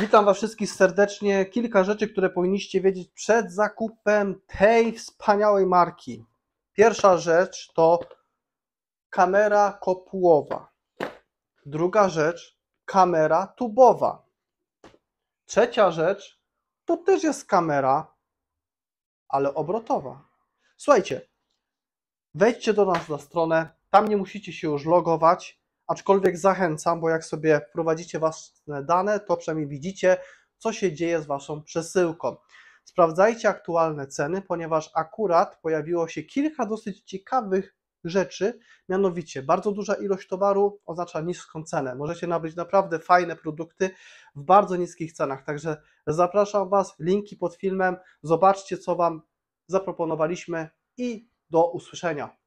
Witam Was wszystkich serdecznie. Kilka rzeczy, które powinniście wiedzieć przed zakupem tej wspaniałej marki. Pierwsza rzecz to kamera kopułowa. Druga rzecz kamera tubowa. Trzecia rzecz to też jest kamera, ale obrotowa. Słuchajcie, wejdźcie do nas na stronę. Tam nie musicie się już logować aczkolwiek zachęcam, bo jak sobie prowadzicie własne dane, to przynajmniej widzicie, co się dzieje z waszą przesyłką. Sprawdzajcie aktualne ceny, ponieważ akurat pojawiło się kilka dosyć ciekawych rzeczy, mianowicie bardzo duża ilość towaru oznacza niską cenę. Możecie nabyć naprawdę fajne produkty w bardzo niskich cenach, także zapraszam Was, linki pod filmem, zobaczcie co Wam zaproponowaliśmy i do usłyszenia.